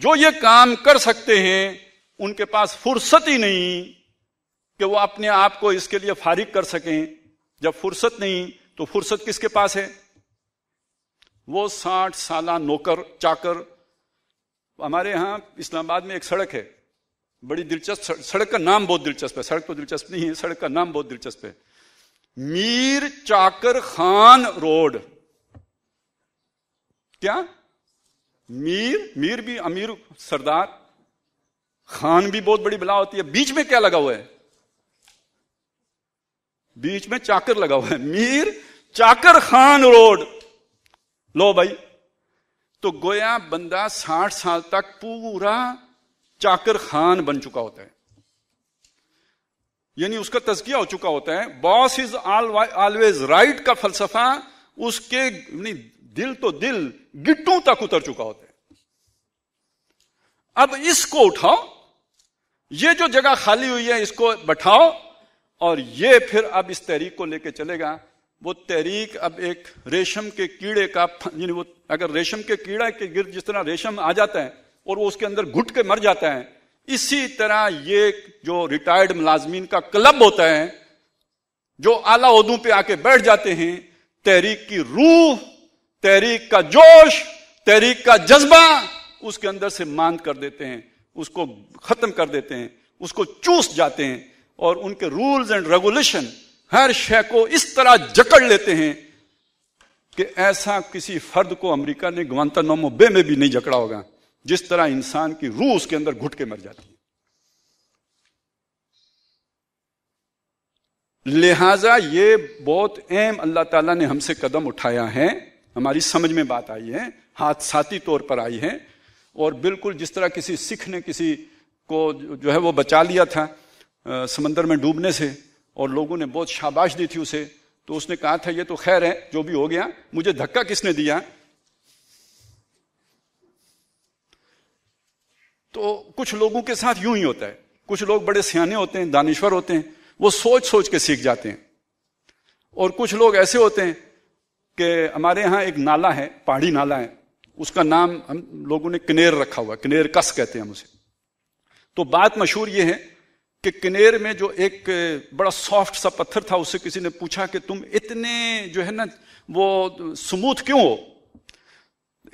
जो ये काम कर सकते हैं उनके पास फुर्सत ही नहीं कि वो अपने आप को इसके लिए फारिग कर सकें जब फुर्सत नहीं तो फुर्सत किसके पास है वो साठ साल नौकर चाकर हमारे यहां इस्लामाबाद में एक सड़क है बड़ी दिलचस्प सड़क का नाम बहुत दिलचस्प है सड़क तो दिलचस्प नहीं है सड़क का नाम बहुत दिलचस्प है मीर चाकर खान रोड क्या मीर मीर भी अमीर सरदार खान भी बहुत बड़ी बला होती है बीच में क्या लगा हुआ है बीच में चाकर लगा हुआ है मीर चाकर खान रोड लो भाई तो गोया बंदा साठ साल तक पूरा चाकर खान बन चुका होता है यानी उसका तस्किया हो चुका होता है बॉस इज ऑलवेज राइट का फलसफा उसके दिल तो दिल गिट्टू तक उतर चुका होता है अब इसको उठाओ ये जो जगह खाली हुई है इसको बैठाओ और ये फिर अब इस तहरीक को लेकर चलेगा वो तहरीक अब एक रेशम के कीड़े का यानी वो अगर रेशम के कीड़ा के गिर जिस तरह रेशम आ जाता है और वो उसके अंदर घुट के मर जाता है इसी तरह ये जो रिटायर्ड मुलाजमीन का क्लब होता है जो आला उदू पे आके बैठ जाते हैं तहरीक की रूह तहरीक का जोश तहरीक का जज्बा उसके अंदर से मांद कर देते हैं उसको खत्म कर देते हैं उसको चूस जाते हैं और उनके रूल्स एंड रेगुलेशन हर शय को इस तरह जकड़ लेते हैं कि ऐसा किसी फर्द को अमेरिका ने नोमो बे में भी नहीं जकड़ा होगा जिस तरह इंसान की रूह उसके अंदर घुट के मर जाती है लिहाजा ये बहुत अहम अल्लाह ताला ने हमसे कदम उठाया है हमारी समझ में बात आई है हादसाती तौर पर आई है और बिल्कुल जिस तरह किसी सिख ने किसी को जो है वो बचा लिया था समंदर में डूबने से और लोगों ने बहुत शाबाश दी थी उसे तो उसने कहा था ये तो खैर है जो भी हो गया मुझे धक्का किसने दिया तो कुछ लोगों के साथ यूं ही होता है कुछ लोग बड़े सियाने होते हैं दानिश्वर होते हैं वो सोच सोच के सीख जाते हैं और कुछ लोग ऐसे होते हैं कि हमारे यहां एक नाला है पहाड़ी नाला है उसका नाम हम लोगों ने किनेर रखा हुआ किनेर कस कहते हैं हम उसे तो बात मशहूर ये है कि किनेर में जो एक बड़ा सॉफ्ट सा पत्थर था उससे किसी ने पूछा कि तुम इतने जो है ना वो स्मूथ क्यों हो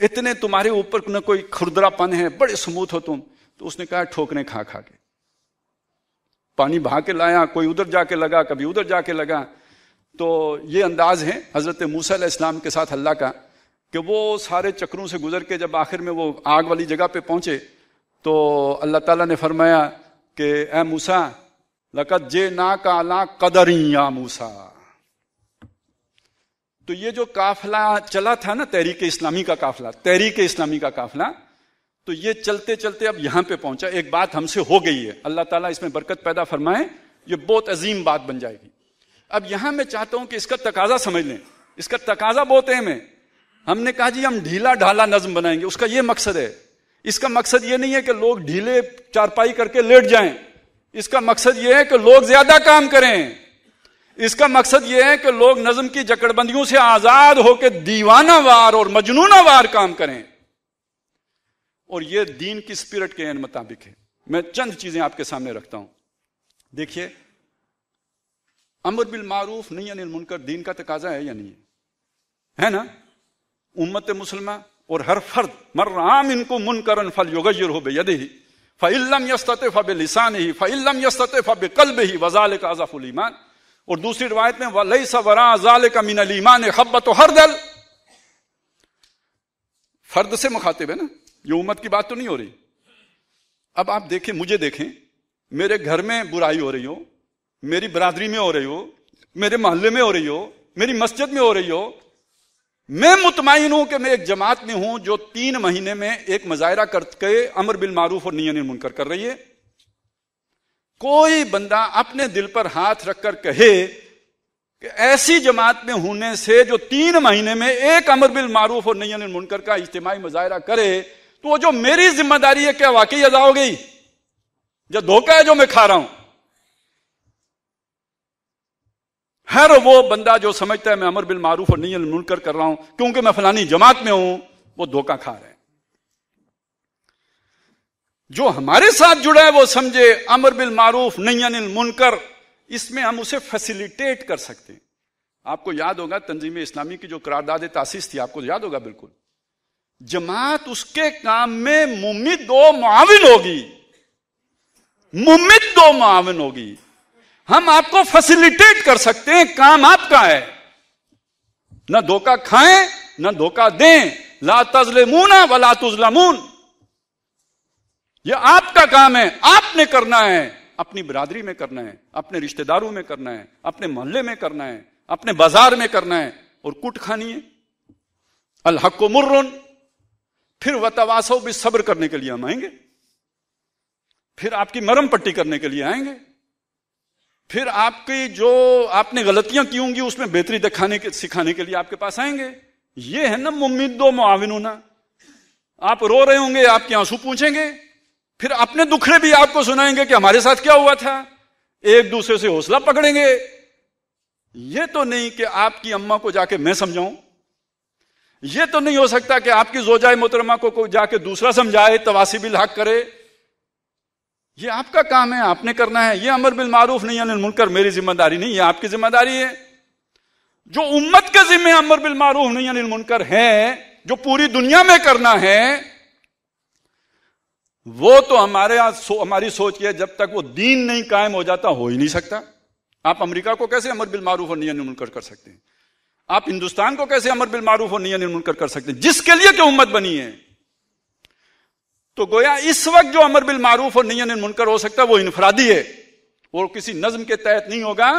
इतने तुम्हारे ऊपर न कोई खुरदरापन है बड़े स्मूथ हो तुम तो उसने कहा ठोकने खा खा के पानी बहा के लाया कोई उधर जाके लगा कभी उधर जाके लगा तो ये अंदाज है हजरत मूसा इस्लाम के साथ अल्लाह का कि वो सारे चक्रों से गुजर के जब आखिर में वो आग वाली जगह पे पहुंचे तो अल्लाह ताला ने फरमाया कि ए मूसा लकत जे ना काला कदरिया मूसा तो ये जो काफला चला था ना तहरीक इस्लामी का काफला तहरीक इस्लामी का काफला तो ये चलते चलते अब यहां पे पहुंचा एक बात हमसे हो गई है अल्लाह ताला इसमें बरकत पैदा फरमाए ये बहुत अजीम बात बन जाएगी अब यहां मैं चाहता हूं कि इसका तकाजा समझ लें इसका तकाजा बहुत अहम है हमने कहा जी हम ढीला ढाला नज्म बनाएंगे उसका यह मकसद है इसका मकसद यह नहीं है कि लोग ढीले चारपाई करके लेट जाएं इसका मकसद यह है कि लोग ज्यादा काम करें इसका मकसद यह है कि लोग नज्म की जकड़बंदियों से आजाद होकर दीवानावार और मजनूनावार काम करें और यह दीन की स्पिरिट के मुताबिक है मैं चंद चीजें आपके सामने रखता हूं देखिए अमर बिल मारूफ नहीं अनिल मुनकर दीन का तकाजा है या नहीं है, है ना उम्मत मुसलमान और हर फर्द मर राम इनको करन फल युगजर हो बेद ही फ़िल्लम यस्तः फ़ब लिसान ही फ़िल्लम यस्तः फ़ब कल्ब ही वजाल का अजाफुल ईमान और दूसरी रिवायत में वलई सवरा जाल का मिनल ईमान खब्बत हर दल फर्द से मुखातिब है ना ये उम्मत की बात तो नहीं हो रही अब आप देखें मुझे देखें मेरे घर में बुराई हो रही हो मेरी बरादरी में हो रही हो मेरे मोहल्ले में हो रही हो मेरी मस्जिद में हो रही हो मैं मुतमिन हूं कि मैं एक जमात में हूं जो तीन महीने में एक मुजाहरा करके अमर बिल मारूफ और नियन मुनकर कर रही है कोई बंदा अपने दिल पर हाथ रखकर कहे कि ऐसी जमात में होने से जो तीन महीने में एक अमर बिल मारूफ और नियन मुनकर का इज्तमाही मुजाहरा करे तो वो जो मेरी जिम्मेदारी है क्या वाकई अदा हो गई जो धोखा है जो मैं खा रहा हूं हर वो बंदा जो समझता है मैं अमर बिल मारूफ और नहीं मुनकर कर रहा हूं क्योंकि मैं फलानी जमात में हूं वो धोखा खा रहे हैं जो हमारे साथ जुड़ा है वो समझे अमर बिल मारूफ नहीं अनिल मुनकर इसमें हम उसे फैसिलिटेट कर सकते हैं आपको याद होगा तंजीम इस्लामी की जो करारदाद तासीस थी आपको याद होगा बिल्कुल जमात उसके काम में मुमिद दो मुआविन होगी मुमिद दो मुआविन होगी हम आपको फैसिलिटेट कर सकते हैं काम आपका है न धोखा खाएं न धोखा दें ला तजलेमूना व ला तुजलामून यह आपका काम है आपने करना है अपनी बिरादरी में करना है अपने रिश्तेदारों में करना है अपने मोहल्ले में करना है अपने बाजार में करना है और कुट खानी है अलहक मुर्रन फिर वतवासो भी सब्र करने के लिए हम आएंगे फिर आपकी मरम पट्टी करने के लिए आएंगे फिर आपकी जो आपने गलतियां की होंगी उसमें बेहतरी दिखाने के सिखाने के लिए आपके पास आएंगे ये है ना मुमिदो मुआविनुना आप रो रहे होंगे आपके आंसू पूछेंगे फिर अपने दुखड़े भी आपको सुनाएंगे कि हमारे साथ क्या हुआ था एक दूसरे से हौसला पकड़ेंगे ये तो नहीं कि आपकी अम्मा को जाके मैं समझाऊं ये तो नहीं हो सकता कि आपकी जोजाए मोहतरमा को, को जाके दूसरा समझाए तवासी भी हक करे ये आपका काम है आपने करना है ये अमर बिल मारूफ नहीं अनिल मुनकर मेरी जिम्मेदारी नहीं ये आपकी जिम्मेदारी है जो उम्मत के जिम्मे अमर बिल मारूफ नहीं अनिल मुनकर है जो पूरी दुनिया में करना है वो तो हमारे यहां सो, हमारी सोच है जब तक वो दीन नहीं कायम हो जाता हो ही नहीं सकता आप अमेरिका को कैसे अमर बिल मारूफ और नियन मुनकर कर सकते हैं आप हिंदुस्तान को कैसे अमर बिल मारूफ और नियन मुनकर कर सकते हैं जिसके लिए क्या उम्मत बनी है तो गोया इस वक्त जो अमर बिल मारूफ और नियन मुनकर हो सकता है वो इनफरादी है वो किसी नज्म के तहत नहीं होगा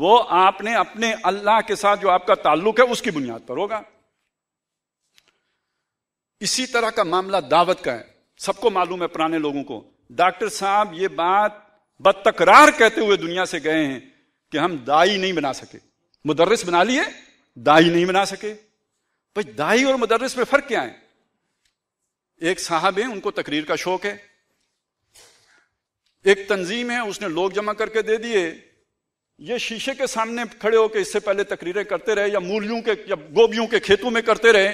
वो आपने अपने अल्लाह के साथ जो आपका ताल्लुक है उसकी बुनियाद पर होगा इसी तरह का मामला दावत का है सबको मालूम है पुराने लोगों को डॉक्टर साहब ये बात बदतकरार कहते हुए दुनिया से गए हैं कि हम दाई नहीं बना सके मुदर्रिस बना लिए दाई नहीं बना सके भाई दाई और मुदर्रिस में फर्क क्या है एक साहब है उनको तकरीर का शौक है एक तंजीम है उसने लोग जमा करके दे दिए ये शीशे के सामने खड़े होकर इससे पहले तकरीरें करते रहे या मूलियों के या गोभियों के खेतों में करते रहे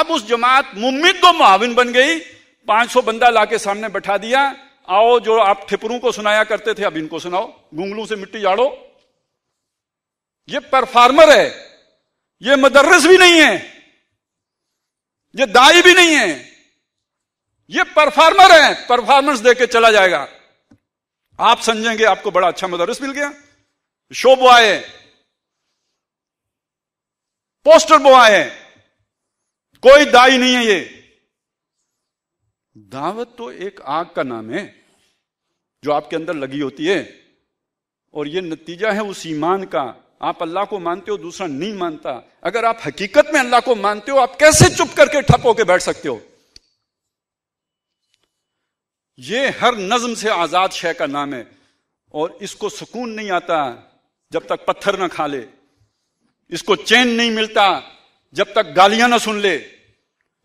अब उस जमात मुमित दो मुआविन बन गई 500 बंदा लाके सामने बैठा दिया आओ जो आप ठिपरू को सुनाया करते थे अब इनको सुनाओ गुंगलू से मिट्टी जाड़ो ये परफार्मर है ये मदरस भी नहीं है ये दाई भी नहीं है ये परफॉर्मर है परफॉर्मेंस देके चला जाएगा आप समझेंगे आपको बड़ा अच्छा मदरस मिल गया शो बोआए है पोस्टर बोआए है कोई दाई नहीं है ये दावत तो एक आग का नाम है जो आपके अंदर लगी होती है और ये नतीजा है उस ईमान का आप अल्लाह को मानते हो दूसरा नहीं मानता अगर आप हकीकत में अल्लाह को मानते हो आप कैसे चुप करके ठप होके बैठ सकते हो ये हर नज्म से आज़ाद शह का नाम है और इसको सुकून नहीं आता जब तक पत्थर ना खा ले इसको चैन नहीं मिलता जब तक गालियां ना सुन ले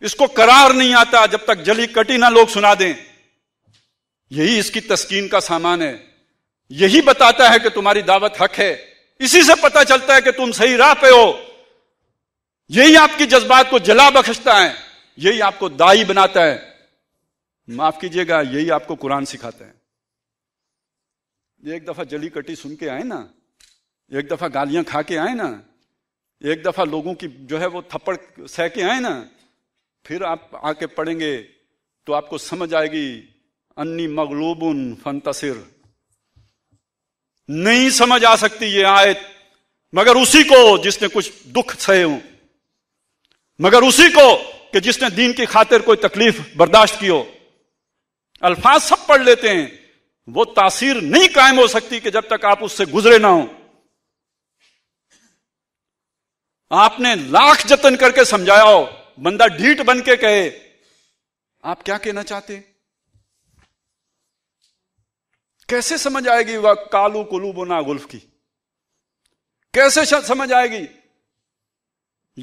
इसको करार नहीं आता जब तक जली कटी ना लोग सुना दें यही इसकी तस्कीन का सामान है यही बताता है कि तुम्हारी दावत हक है इसी से पता चलता है कि तुम सही राह पे हो यही आपकी जज्बात को जला बख्शता है यही आपको दाई बनाता है माफ कीजिएगा यही आपको कुरान सिखाते हैं एक दफा जली कटी सुन के आए ना एक दफा गालियां खा के आए ना एक दफा लोगों की जो है वो थप्पड़ सह के आए ना फिर आप आके पढ़ेंगे तो आपको समझ आएगी अन्नी मगलूबुन फंतसिर नहीं समझ आ सकती ये आयत मगर उसी को जिसने कुछ दुख सहे हो मगर उसी को कि जिसने दीन की खातिर कोई तकलीफ बर्दाश्त की हो अल्फाज सब पढ़ लेते हैं वो तासीर नहीं कायम हो सकती कि जब तक आप उससे गुजरे ना हो आपने लाख जतन करके समझाया हो बंदा ढीठ बन के कहे आप क्या कहना चाहते कैसे समझ आएगी वह कालू कुलूबो ना गुल्फ की कैसे समझ आएगी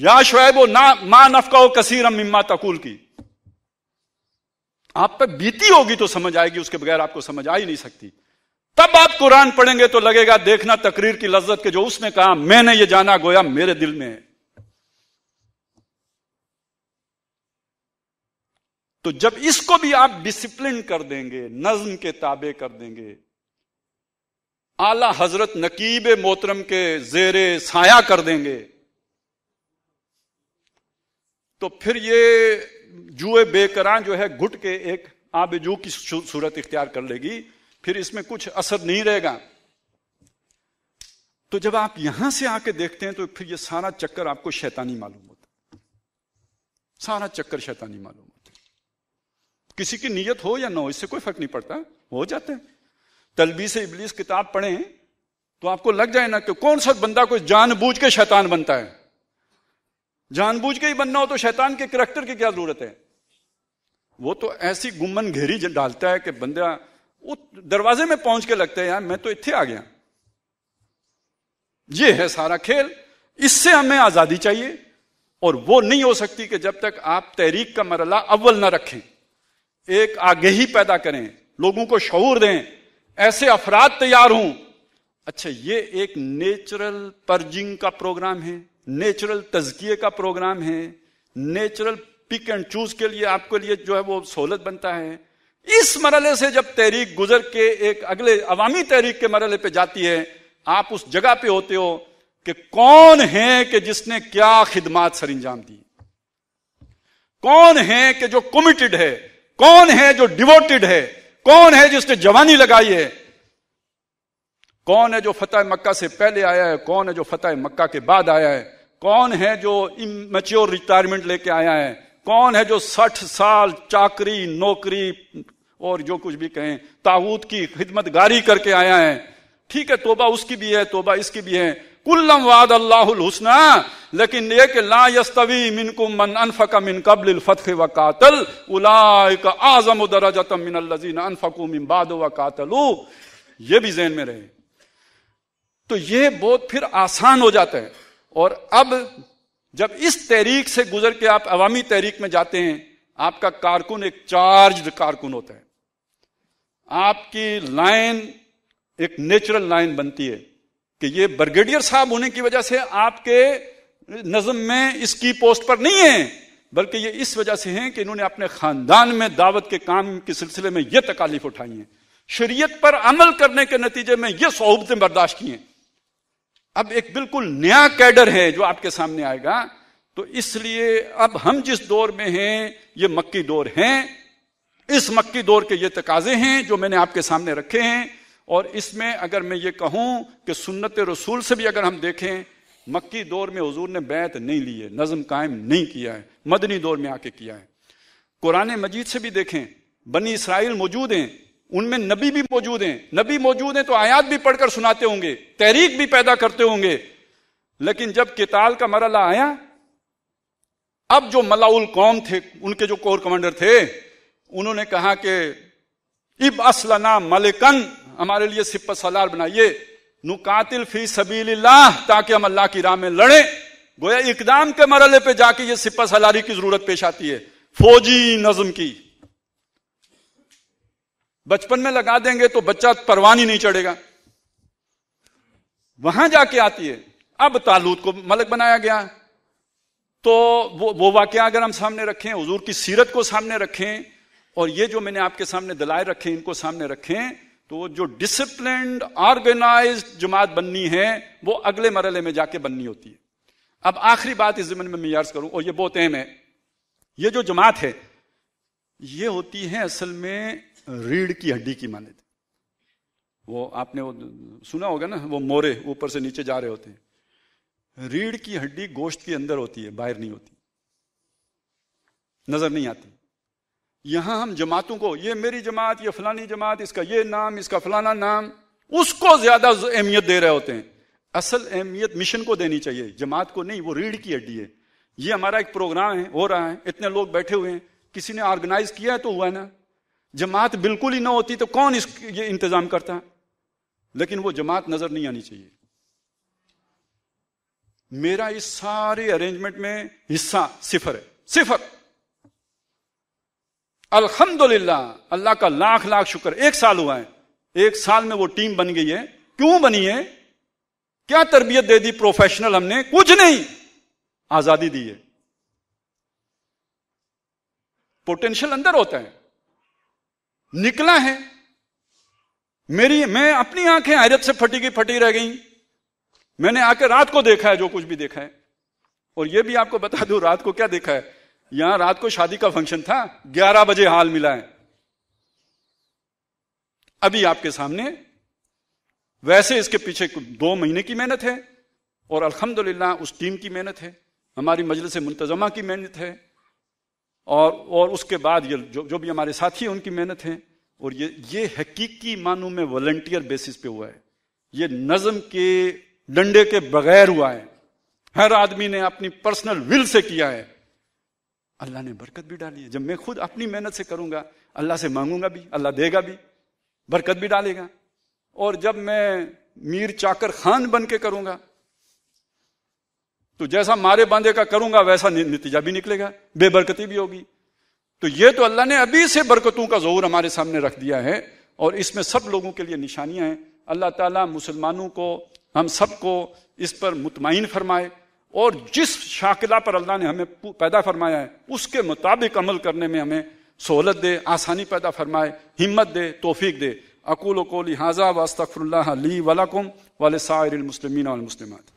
या शुएब ना मा नफका कसीर मिम्मा तकुल की आप पर बीती होगी तो समझ आएगी उसके बगैर आपको समझ आ ही नहीं सकती तब आप कुरान पढ़ेंगे तो लगेगा देखना तकरीर की लज्जत के जो उसने कहा मैंने ये जाना गोया मेरे दिल में है तो जब इसको भी आप डिसिप्लिन कर देंगे नज्म के ताबे कर देंगे आला हजरत नकीब मोहतरम के जेरे साया कर देंगे तो फिर ये जुए बेकरान जो है घुट के एक आबजू की सूरत इख्तियार कर लेगी फिर इसमें कुछ असर नहीं रहेगा तो जब आप यहां से आके देखते हैं तो फिर ये सारा चक्कर आपको शैतानी मालूम होता सारा चक्कर शैतानी मालूम होता किसी की नीयत हो या ना हो इससे कोई फर्क नहीं पड़ता हो जाते हैं तलबी से इबलीस किताब पढ़ें तो आपको लग जाए ना कि कौन सा बंदा कोई जानबूझ के शैतान बनता है जानबूझ के ही बनना हो तो शैतान के करेक्टर की क्या जरूरत है वो तो ऐसी गुम्मन घेरी डालता है कि बंदा वो दरवाजे में पहुंच के लगता है यार मैं तो इतने आ गया ये है सारा खेल इससे हमें आजादी चाहिए और वो नहीं हो सकती कि जब तक आप तहरीक का मरला अव्वल ना रखें एक ही पैदा करें लोगों को शौर दें ऐसे अफराद तैयार हों अच्छा ये एक नेचुरल पर्जिंग का प्रोग्राम है नेचुरल तजकिए का प्रोग्राम है नेचुरल पिक एंड चूज के लिए आपके लिए जो है वो सहूलत बनता है इस मरले से जब तहरीक गुजर के एक अगले अवामी तहरीक के मरले पे जाती है आप उस जगह पे होते हो कि कौन है कि जिसने क्या खिदमात सर अंजाम दी कौन है कि जो कमिटेड है कौन है जो डिवोटेड है कौन है जिसने जवानी लगाई है कौन है जो फतेह मक्का से पहले आया है कौन है जो फतेह मक्का के बाद आया है कौन है जो इमेच्योर रिटायरमेंट लेके आया है कौन है जो साठ साल चाकरी नौकरी और जो कुछ भी कहें ताबूत की खिदमत गारी करके आया है ठीक है तोबा उसकी भी है तोबा इसकी भी है कुल्लम वाद अल्लाहुल हुसना लेकिन एक कि ला यस्तवी मिनकुम मन अनफक मिन कबल फतह व कातल उलाइक आजम दरजत मिन अल्लजीन अनफकू मिन बाद व कातलू ये भी जहन में रहे तो ये बोध फिर आसान हो जाते हैं और अब जब इस तहरीक से गुजर के आप अवामी तहरीक में जाते हैं आपका कारकुन एक चार्ज कारकुन होता है आपकी लाइन एक नेचुरल लाइन बनती है कि ये ब्रिगेडियर साहब होने की वजह से आपके नजम में इसकी पोस्ट पर नहीं है बल्कि ये इस वजह से हैं कि इन्होंने अपने खानदान में दावत के काम के सिलसिले में ये तकालीफ उठाई है शरीयत पर अमल करने के नतीजे में ये सहूबतें बर्दाश्त की हैं अब एक बिल्कुल नया कैडर है जो आपके सामने आएगा तो इसलिए अब हम जिस दौर में हैं ये मक्की दौर है इस मक्की दौर के ये तकाजे हैं जो मैंने आपके सामने रखे हैं और इसमें अगर मैं ये कहूं कि सुन्नत रसूल से भी अगर हम देखें मक्की दौर में हजूर ने बैत नहीं ली है नज़म कायम नहीं किया है मदनी दौर में आके किया है कुरान मजीद से भी देखें बनी इसराइल मौजूद हैं उनमें नबी भी मौजूद हैं नबी मौजूद हैं तो आयात भी पढ़कर सुनाते होंगे तहरीक भी पैदा करते होंगे लेकिन जब केताल का मरला आया अब जो मलाउल कौम थे उनके जो कोर कमांडर थे उन्होंने कहा कि इब असलना मलिकन हमारे लिए सिपत सलार बनाइए नुकातिल फी सबी ताकि हम अल्लाह की राह में लड़े गोया इकदाम के मरले पे जाके ये सिपा सलारी की जरूरत पेश आती है फौजी नज्म की बचपन में लगा देंगे तो बच्चा परवान ही नहीं चढ़ेगा वहां जाके आती है अब तालूत को मलक बनाया गया तो वो वो वाक्य अगर हम सामने रखें हजूर की सीरत को सामने रखें और ये जो मैंने आपके सामने दलाए रखे इनको सामने रखें तो जो डिसिप्लिन ऑर्गेनाइज जमात बननी है वो अगले मरले में जाके बननी होती है अब आखिरी बात इस जमन में मैं यार्ज करूं और ये बहुत अहम है ये जो जमात है ये होती है असल में रीढ़ की हड्डी की माने थे वो आपने वो सुना होगा ना वो मोरे ऊपर से नीचे जा रहे होते हैं रीढ़ की हड्डी गोश्त के अंदर होती है बाहर नहीं होती नजर नहीं आती यहां हम जमातों को ये मेरी जमात ये फलानी जमात इसका ये नाम इसका फलाना नाम उसको ज्यादा अहमियत दे रहे होते हैं असल अहमियत मिशन को देनी चाहिए जमात को नहीं वो रीढ़ की हड्डी है ये हमारा एक प्रोग्राम है हो रहा है इतने लोग बैठे हुए हैं किसी ने ऑर्गेनाइज किया है तो हुआ है ना जमात बिल्कुल ही ना होती तो कौन इस ये इंतजाम करता लेकिन वो जमात नजर नहीं आनी चाहिए मेरा इस सारे अरेंजमेंट में हिस्सा सिफर है सिफर अल्हम्दुलिल्लाह अल्लाह का लाख लाख शुक्र एक साल हुआ है एक साल में वो टीम बन गई है क्यों बनी है क्या तरबियत दे दी प्रोफेशनल हमने कुछ नहीं आजादी दी है पोटेंशियल अंदर होता है निकला है मेरी मैं अपनी आंखें हैरत से फटी की फटी रह गई मैंने आके रात को देखा है जो कुछ भी देखा है और यह भी आपको बता दू रात को क्या देखा है यहां रात को शादी का फंक्शन था 11 बजे हाल मिला है अभी आपके सामने वैसे इसके पीछे दो महीने की मेहनत है और अल्हम्दुलिल्लाह उस टीम की मेहनत है हमारी मजलिस मुंतजमा की मेहनत है और और उसके बाद ये जो जो भी हमारे साथी हैं उनकी मेहनत है और ये ये हकीकी मानू में वॉल्टियर बेसिस पे हुआ है ये नज़म के डंडे के बगैर हुआ है हर आदमी ने अपनी पर्सनल विल से किया है अल्लाह ने बरकत भी डाली है जब मैं खुद अपनी मेहनत से करूंगा अल्लाह से मांगूंगा भी अल्लाह देगा भी बरकत भी डालेगा और जब मैं मीर चाकर खान बन के करूंगा तो जैसा मारे बांधे का करूंगा वैसा नतीजा भी निकलेगा बेबरकती भी होगी तो ये तो अल्लाह ने अभी से बरकतों का जोर हमारे सामने रख दिया है और इसमें सब लोगों के लिए निशानियां हैं अल्लाह ताला मुसलमानों को हम सबको इस पर मुतमिन फरमाए और जिस शाकिला पर अल्लाह ने हमें पैदा फरमाया है उसके मुताबिक अमल करने में हमें सहूलत दे आसानी पैदा फरमाए हिम्मत दे तोफीक दे अकूल को लिहाजा वस्तफर ली वालकुम वाल सायरमसलमिन